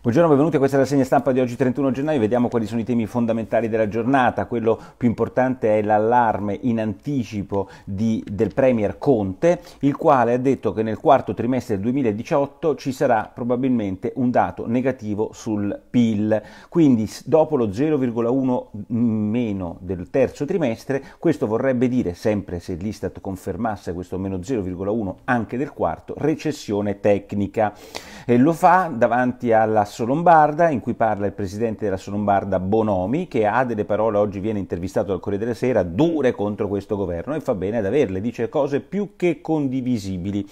Buongiorno, benvenuti a questa rassegna stampa di oggi 31 gennaio. Vediamo quali sono i temi fondamentali della giornata. Quello più importante è l'allarme in anticipo di, del Premier Conte, il quale ha detto che nel quarto trimestre del 2018 ci sarà probabilmente un dato negativo sul PIL. Quindi dopo lo 0,1 mm, meno del terzo trimestre, questo vorrebbe dire, sempre se l'Istat confermasse questo meno 0,1 anche del quarto, recessione tecnica. E lo fa davanti alla Lombarda, in cui parla il presidente della Lombarda Bonomi che ha delle parole, oggi viene intervistato dal Corriere della Sera, dure contro questo governo e fa bene ad averle, dice cose più che condivisibili.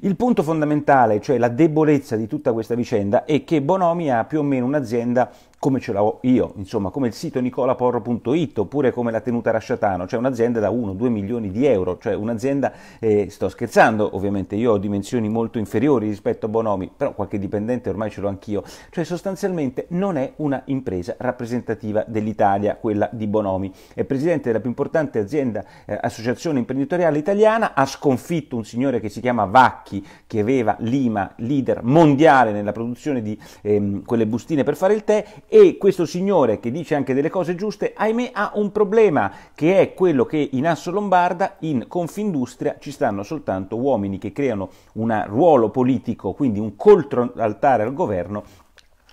Il punto fondamentale, cioè la debolezza di tutta questa vicenda, è che Bonomi ha più o meno un'azienda come ce l'ho io, insomma, come il sito nicolaporro.it oppure come la tenuta Rasciatano, cioè un'azienda da 1-2 milioni di euro, cioè un'azienda, eh, sto scherzando ovviamente, io ho dimensioni molto inferiori rispetto a Bonomi, però qualche dipendente ormai ce l'ho anch'io, cioè sostanzialmente non è una impresa rappresentativa dell'Italia, quella di Bonomi. È presidente della più importante azienda, eh, associazione imprenditoriale italiana, ha sconfitto un signore che si chiama Vacchi, che aveva Lima, leader mondiale nella produzione di ehm, quelle bustine per fare il tè, e questo signore che dice anche delle cose giuste, ahimè ha un problema che è quello che in Asso Lombarda, in Confindustria, ci stanno soltanto uomini che creano un ruolo politico, quindi un coltro altare al governo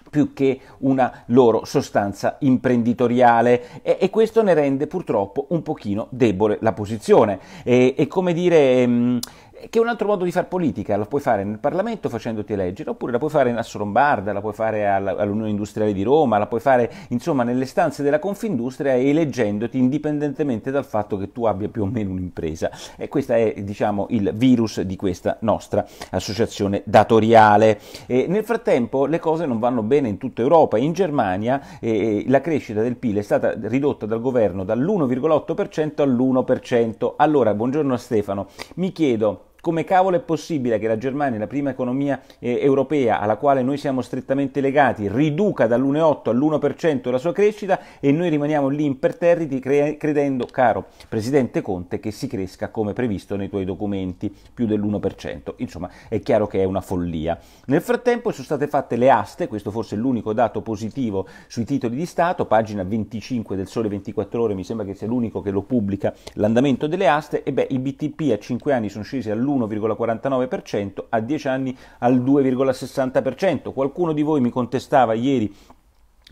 più che una loro sostanza imprenditoriale e, e, questo ne rende purtroppo un pochino debole la posizione e, e come dire mh, ehm, che è un altro modo di fare politica, la puoi fare nel Parlamento facendoti eleggere, oppure la puoi fare in Asso Lombarda, la puoi fare all'Unione Industriale di Roma, la puoi fare insomma nelle stanze della Confindustria eleggendoti indipendentemente dal fatto che tu abbia più o meno un'impresa. E questo è diciamo il virus di questa nostra associazione datoriale. E nel frattempo le cose non vanno bene in tutta Europa, in Germania eh, eh la crescita del PIL è stata ridotta dal governo dall'1,8% all'1%. Allora, buongiorno a Stefano, mi chiedo come cavolo è possibile che la Germania, la prima economia eh, europea alla quale noi siamo strettamente legati, riduca dall'1,8 all'1% la sua crescita e noi rimaniamo lì imperterriti cre- credendo, caro Presidente Conte, che si cresca come previsto nei tuoi documenti, più dell'1%. Insomma, è chiaro che è una follia. Nel frattempo sono state fatte le aste, questo forse è l'unico dato positivo sui titoli di Stato, pagina 25 del Sole 24 Ore, mi sembra che sia l'unico che lo pubblica, l'andamento delle aste, e beh, i BTP a 5 anni sono scesi all'1%, 1,49% a 10 anni al 2,60%. Qualcuno di voi mi contestava ieri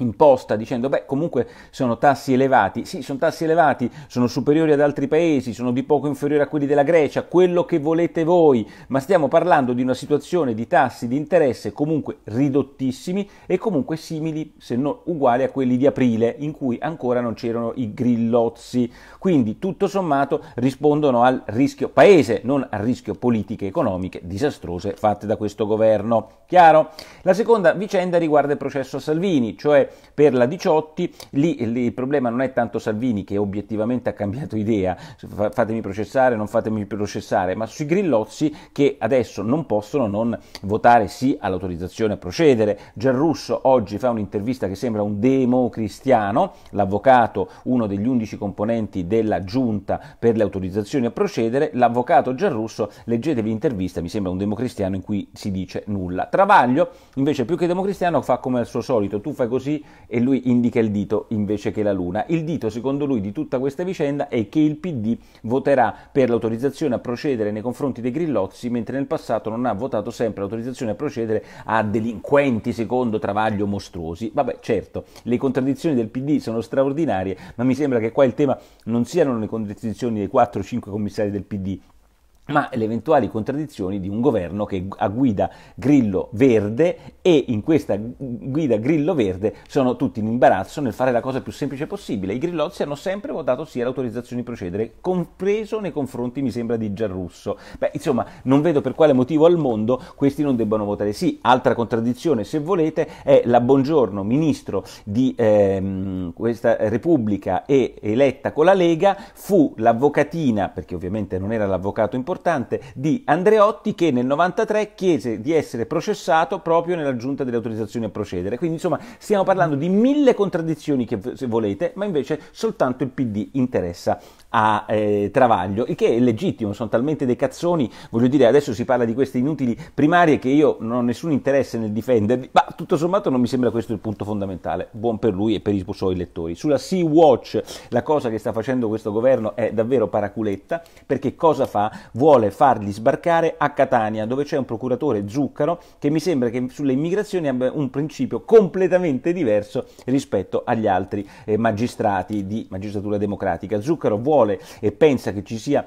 imposta dicendo beh comunque sono tassi elevati, sì sono tassi elevati, sono superiori ad altri paesi, sono di poco inferiori a quelli della Grecia, quello che volete voi, ma stiamo parlando di una situazione di tassi di interesse comunque ridottissimi e comunque simili se non uguali a quelli di aprile in cui ancora non c'erano i grillozzi, quindi tutto sommato rispondono al rischio paese, non al rischio politiche economiche disastrose fatte da questo governo. Chiaro? La seconda vicenda riguarda il processo Salvini, cioè per la 18, lì, lì, il problema non è tanto Salvini che obiettivamente ha cambiato idea, fatemi processare, non fatemi processare, ma sui grillozzi che adesso non possono non votare sì all'autorizzazione a procedere. Gianrusso oggi fa un'intervista che sembra un democristiano, l'avvocato, uno degli 11 componenti della giunta per le autorizzazioni a procedere, l'avvocato Gianrusso, leggetevi l'intervista, mi sembra un democristiano in cui si dice nulla. Travaglio, invece più che democristiano, fa come al suo solito, tu fai così, e lui indica il dito invece che la luna. Il dito, secondo lui, di tutta questa vicenda è che il PD voterà per l'autorizzazione a procedere nei confronti dei Grillozzi, mentre nel passato non ha votato sempre l'autorizzazione a procedere a delinquenti secondo Travaglio mostruosi. Vabbè, certo, le contraddizioni del PD sono straordinarie, ma mi sembra che qua il tema non siano le contraddizioni dei 4 5 commissari del PD, ma le eventuali contraddizioni di un governo che ha guida grillo verde e in questa guida grillo verde sono tutti in imbarazzo nel fare la cosa più semplice possibile. I grillozzi hanno sempre votato sì all'autorizzazione di procedere, compreso nei confronti, mi sembra, di Giarrusso. Beh, insomma, non vedo per quale motivo al mondo questi non debbano votare sì. Altra contraddizione, se volete, è la buongiorno ministro di ehm, questa Repubblica e eletta con la Lega, fu l'avvocatina, perché ovviamente non era l'avvocato importante, importante di Andreotti che nel 93 chiese di essere processato proprio nella giunta delle autorizzazioni a procedere. Quindi insomma stiamo parlando di mille contraddizioni che se volete, ma invece soltanto il PD interessa a eh, Travaglio, il che è legittimo, sono talmente dei cazzoni, voglio dire adesso si parla di queste inutili primarie che io non ho nessun interesse nel difendervi, ma tutto sommato non mi sembra questo il punto fondamentale, buon per lui e per i suoi lettori. Sulla Sea Watch la cosa che sta facendo questo governo è davvero paraculetta, perché cosa fa? Vuole vuole farli sbarcare a Catania, dove c'è un procuratore Zuccaro che mi sembra che sulle immigrazioni abbia un principio completamente diverso rispetto agli altri eh, magistrati di magistratura democratica. Zuccaro vuole e pensa che ci sia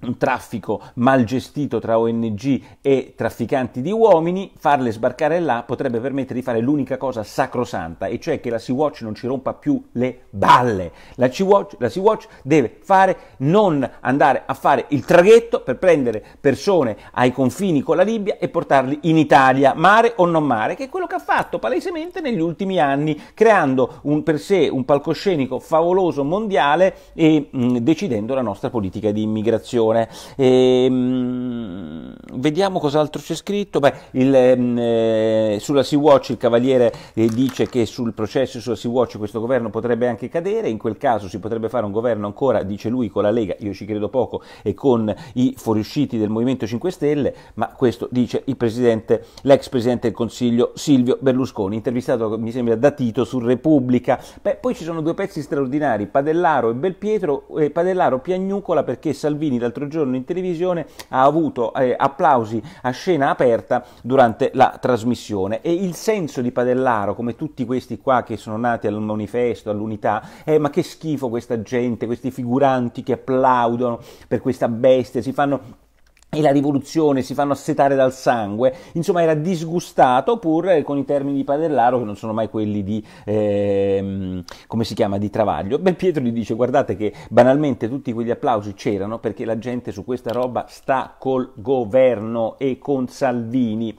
un traffico mal gestito tra ONG e trafficanti di uomini, farle sbarcare là potrebbe permettere di fare l'unica cosa sacrosanta, e cioè che la Sea-Watch non ci rompa più le balle. La Sea-Watch, la Sea-Watch deve fare, non andare a fare il traghetto per prendere persone ai confini con la Libia e portarli in Italia, mare o non mare, che è quello che ha fatto palesemente negli ultimi anni, creando un, per sé un palcoscenico favoloso mondiale e mh, decidendo la nostra politica di immigrazione situazione. E, mh, vediamo cos'altro c'è scritto. Beh, il, ehm, eh, sulla Sea-Watch il Cavaliere eh, dice che sul processo sulla Sea-Watch questo governo potrebbe anche cadere, in quel caso si potrebbe fare un governo ancora, dice lui, con la Lega, io ci credo poco, e con i fuoriusciti del Movimento 5 Stelle, ma questo dice presidente, l'ex Presidente del Consiglio Silvio Berlusconi, intervistato mi sembra da Tito su Repubblica. Beh, poi ci sono due pezzi straordinari, Padellaro e Belpietro, eh, Padellaro piagnucola perché Salvini l'altro giorno in televisione ha avuto eh, a applausi a scena aperta durante la trasmissione. E il senso di Padellaro, come tutti questi qua che sono nati al manifesto, all'unità, è ma che schifo questa gente, questi figuranti che applaudono per questa bestia, si fanno e la rivoluzione, si fanno assetare dal sangue, insomma era disgustato pur eh, con i termini di Padellaro che non sono mai quelli di, eh, come si chiama, di Travaglio. Belpietro gli dice guardate che banalmente tutti quegli applausi c'erano perché la gente su questa roba sta col governo e con Salvini.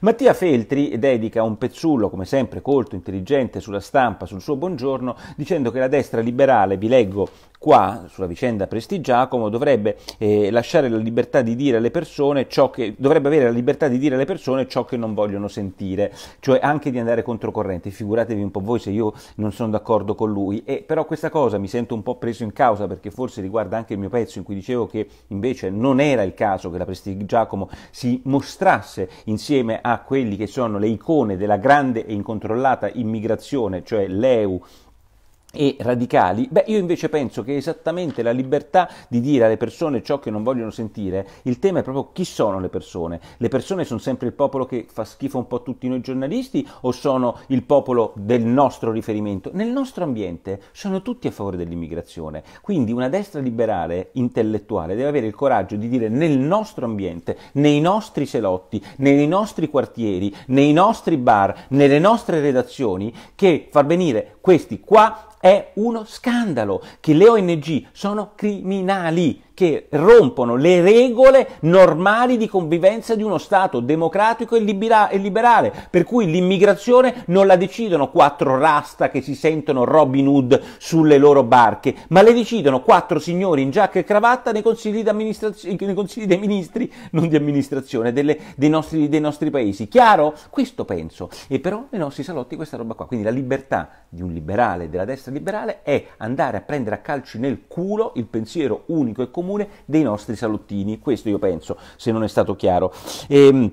Mattia Feltri dedica un pezzullo, come sempre colto, intelligente, sulla stampa, sul suo buongiorno, dicendo che la destra liberale, vi leggo qua, sulla vicenda Prestigiacomo, dovrebbe eh, lasciare la libertà di dire alle persone ciò che dovrebbe avere la libertà di dire alle persone ciò che non vogliono sentire, cioè anche di andare controcorrente. Figuratevi un po' voi se io non sono d'accordo con lui. E, però questa cosa mi sento un po' preso in causa perché forse riguarda anche il mio pezzo in cui dicevo che invece non era il caso che la Prestigiacomo si mostrasse insieme a quelli che sono le icone della grande e incontrollata immigrazione, cioè l'EU e radicali, beh io invece penso che esattamente la libertà di dire alle persone ciò che non vogliono sentire, il tema è proprio chi sono le persone. Le persone sono sempre il popolo che fa schifo un po' tutti noi giornalisti o sono il popolo del nostro riferimento? Nel nostro ambiente sono tutti a favore dell'immigrazione, quindi una destra liberale intellettuale deve avere il coraggio di dire nel nostro ambiente, nei nostri celotti, nei nostri quartieri, nei nostri bar, nelle nostre redazioni che far venire questi qua è uno scandalo che le ONG sono criminali, che rompono le regole normali di convivenza di uno Stato democratico e, libera- e liberale, per cui l'immigrazione non la decidono quattro rasta che si sentono Robin Hood sulle loro barche, ma le decidono quattro signori in giacca e cravatta nei consigli, nei consigli dei ministri, non di amministrazione, delle, dei, nostri, dei nostri paesi. Chiaro? Questo penso. E però nei nostri salotti questa roba qua. Quindi la libertà di un liberale, della destra liberale, è andare a prendere a calci nel culo il pensiero unico e comune comune dei nostri salottini. Questo io penso, se non è stato chiaro. E, ehm,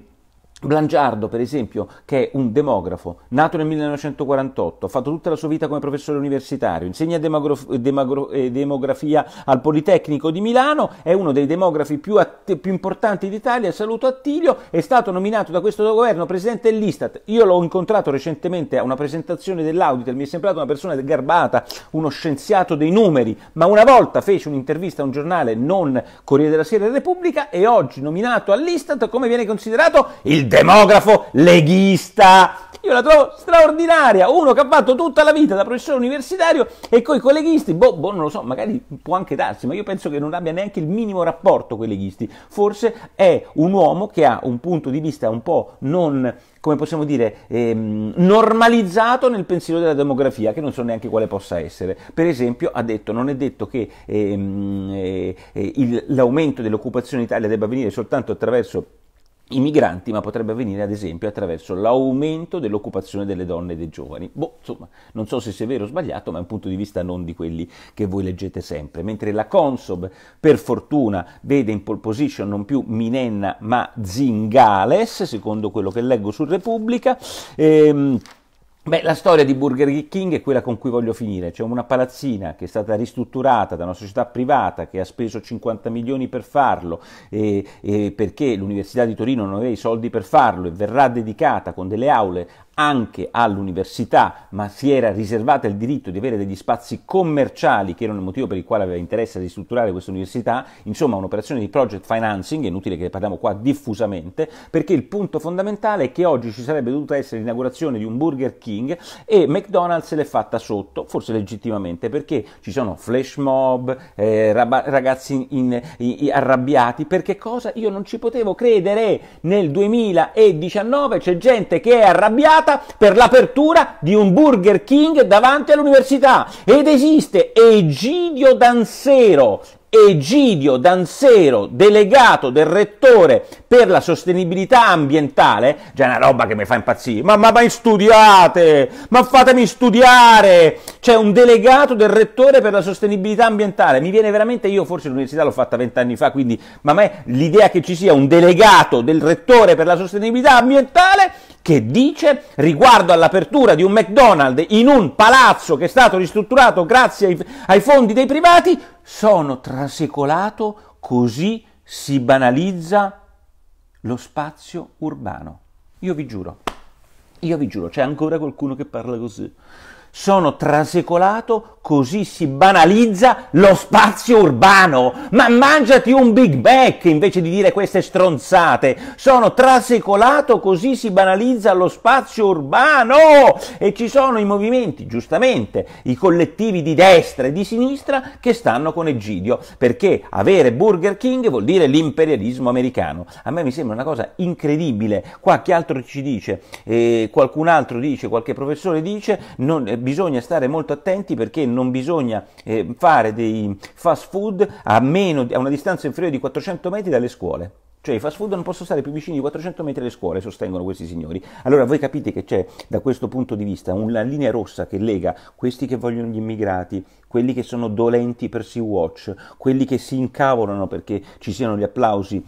Blangiardo, per esempio, che è un demografo, nato nel 1948, ha fatto tutta la sua vita come professore universitario, insegna demogrof- demogro- eh, demografia al Politecnico di Milano, è uno dei demografi più, att- più importanti d'Italia, saluto Attilio, è stato nominato da questo governo presidente dell'Istat. Io l'ho incontrato recentemente a una presentazione dell'Auditor, mi è sembrato una persona garbata, uno scienziato dei numeri, ma una volta fece un'intervista a un giornale non Corriere della Sera e Repubblica e oggi nominato all'Istat come viene considerato il demografo leghista. Io la trovo straordinaria, uno che ha fatto tutta la vita da professore universitario e coi colleghisti, boh, boh, non lo so, magari può anche darsi, ma io penso che non abbia neanche il minimo rapporto con i leghisti. Forse è un uomo che ha un punto di vista un po' non, come possiamo dire, ehm, normalizzato nel pensiero della demografia, che non so neanche quale possa essere. Per esempio, ha detto, non è detto che ehm, eh, eh il, l'aumento dell'occupazione in Italia debba avvenire soltanto attraverso i migranti, ma potrebbe avvenire ad esempio attraverso l'aumento dell'occupazione delle donne e dei giovani. Boh, insomma, non so se sia vero o sbagliato, ma è un punto di vista non di quelli che voi leggete sempre. Mentre la Consob, per fortuna, vede in pole position non più Minenna, ma Zingales, secondo quello che leggo su Repubblica. Ehm, Beh, la storia di Burger King è quella con cui voglio finire. C'è una palazzina che è stata ristrutturata da una società privata che ha speso 50 milioni per farlo e, e perché l'Università di Torino non aveva i soldi per farlo e verrà dedicata con delle aule anche all'università, ma si era riservata il diritto di avere degli spazi commerciali, che erano il motivo per il quale aveva interesse a ristrutturare questa università, insomma un'operazione di project financing, è inutile che ne parliamo qua diffusamente, perché il punto fondamentale è che oggi ci sarebbe dovuta essere l'inaugurazione di un Burger King e McDonald's l'è fatta sotto, forse legittimamente, perché ci sono flash mob, eh, ragazzi in, in, in, arrabbiati, perché cosa? Io non ci potevo credere, nel 2019 c'è gente che è arrabbiata stata per l'apertura di un Burger King davanti all'università ed esiste Egidio Danzero, Egidio Danzero, delegato del rettore per la sostenibilità ambientale, già una roba che mi fa impazzire, ma, ma, ma studiate, ma fatemi studiare, c'è un delegato del rettore per la sostenibilità ambientale, mi viene veramente, io forse l'università l'ho fatta vent'anni fa, quindi, ma a me l'idea che ci sia un delegato del rettore per la sostenibilità ambientale che dice riguardo all'apertura di un McDonald's in un palazzo che è stato ristrutturato grazie ai, ai fondi dei privati, sono trasecolato così si banalizza lo spazio urbano. Io vi giuro, io vi giuro, c'è ancora qualcuno che parla così sono trasecolato, così si banalizza lo spazio urbano. Ma mangiati un Big Mac invece di dire queste stronzate. Sono trasecolato, così si banalizza lo spazio urbano. E ci sono i movimenti, giustamente, i collettivi di destra e di sinistra che stanno con Egidio, perché avere Burger King vuol dire l'imperialismo americano. A me mi sembra una cosa incredibile. Qualche altro ci dice, eh, qualcun altro dice, qualche professore dice, non, eh, bisogna stare molto attenti perché non bisogna eh, fare dei fast food a, meno, a una distanza inferiore di 400 metri dalle scuole. Cioè i fast food non possono stare più vicini di 400 metri alle scuole, sostengono questi signori. Allora voi capite che c'è da questo punto di vista una linea rossa che lega questi che vogliono gli immigrati, quelli che sono dolenti per Sea Watch, quelli che si incavolano perché ci siano gli applausi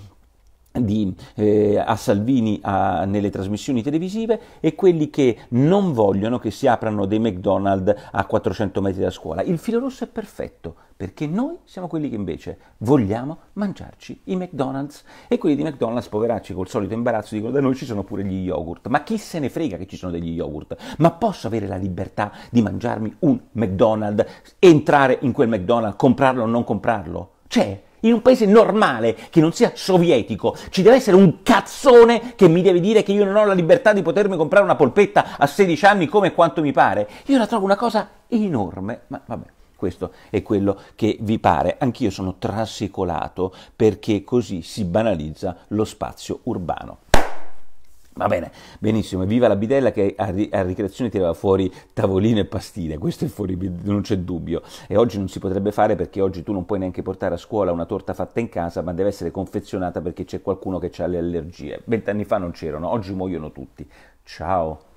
di, eh, a Salvini a, nelle trasmissioni televisive e quelli che non vogliono che si aprano dei McDonald's a 400 metri da scuola. Il filo rosso è perfetto perché noi siamo quelli che invece vogliamo mangiarci i McDonald's e quelli di McDonald's, poveracci, col solito imbarazzo dicono da noi ci sono pure gli yogurt, ma chi se ne frega che ci sono degli yogurt? Ma posso avere la libertà di mangiarmi un McDonald's, entrare in quel McDonald's, comprarlo o non comprarlo? C'è in un paese normale, che non sia sovietico, ci deve essere un cazzone che mi deve dire che io non ho la libertà di potermi comprare una polpetta a 16 anni come quanto mi pare. Io la trovo una cosa enorme, ma vabbè questo è quello che vi pare. Anch'io sono trasecolato perché così si banalizza lo spazio urbano. Va bene, benissimo, viva la bidella che a, a ricreazione tirava fuori tavolino e pastine, questo è fuori, non c'è dubbio. E oggi non si potrebbe fare perché oggi tu non puoi neanche portare a scuola una torta fatta in casa, ma deve essere confezionata perché c'è qualcuno che ha le allergie. Vent'anni fa non c'erano, oggi muoiono tutti. Ciao!